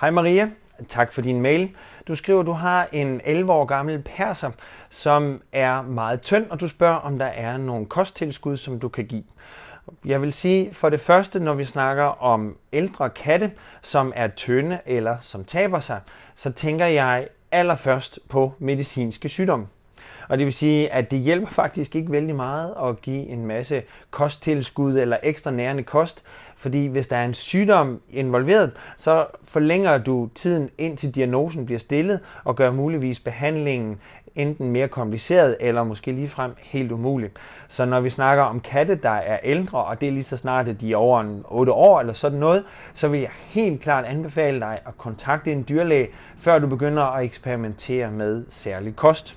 Hej Maria, tak for din mail. Du skriver, du har en 11 år gammel perser, som er meget tynd, og du spørger, om der er nogle kosttilskud, som du kan give. Jeg vil sige for det første, når vi snakker om ældre katte, som er tynde eller som taber sig, så tænker jeg allerførst på medicinske sygdomme. Og det vil sige, at det hjælper faktisk ikke vældig meget at give en masse kosttilskud eller ekstra nærende kost, fordi hvis der er en sygdom involveret, så forlænger du tiden indtil diagnosen bliver stillet og gør muligvis behandlingen enten mere kompliceret eller måske ligefrem helt umulig. Så når vi snakker om katte, der er ældre, og det er lige så snart, at de er over en 8 år eller sådan noget, så vil jeg helt klart anbefale dig at kontakte en dyrlæge, før du begynder at eksperimentere med særlig kost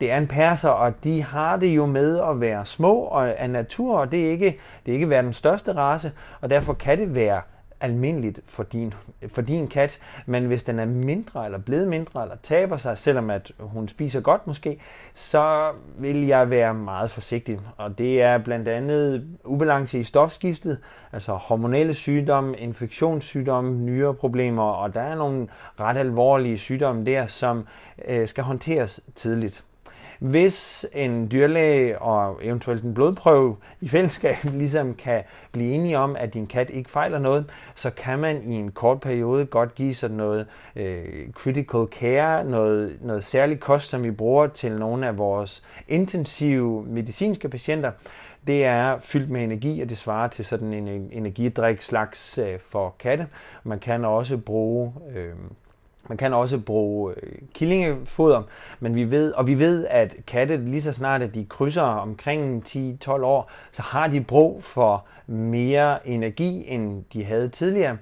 det er en perser, og de har det jo med at være små og af natur, og det er ikke, det er ikke være den største race, og derfor kan det være almindeligt for din, for din kat, men hvis den er mindre eller blevet mindre eller taber sig, selvom at hun spiser godt måske, så vil jeg være meget forsigtig. Og det er blandt andet ubalance i stofskiftet, altså hormonelle sygdomme, infektionssygdomme, nyreproblemer, og der er nogle ret alvorlige sygdomme der, som øh, skal håndteres tidligt. Hvis en dyrlæge og eventuelt en blodprøve i fællesskab ligesom kan blive enige om, at din kat ikke fejler noget, så kan man i en kort periode godt give sådan noget øh, critical care, noget, noget særlig kost, som vi bruger til nogle af vores intensive medicinske patienter, det er fyldt med energi, og det svarer til sådan en energidrik slags øh, for katte. Man kan også bruge øh, man kan også bruge øh, killingefoder, men vi ved, og vi ved, at katte lige så snart, at de krydser omkring 10-12 år, så har de brug for mere energi, end de havde tidligere.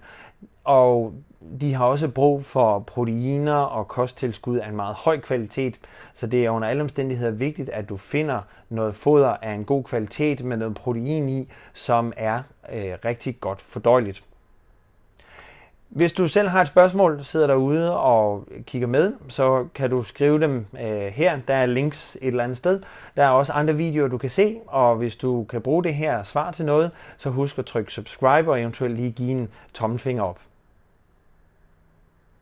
Og de har også brug for proteiner og kosttilskud af en meget høj kvalitet, så det er under alle omstændigheder vigtigt, at du finder noget foder af en god kvalitet med noget protein i, som er øh, rigtig godt fordøjeligt. Hvis du selv har et spørgsmål, sidder derude og kigger med, så kan du skrive dem øh, her. Der er links et eller andet sted. Der er også andre videoer, du kan se, og hvis du kan bruge det her svar til noget, så husk at trykke subscribe og eventuelt lige give en tommelfinger op.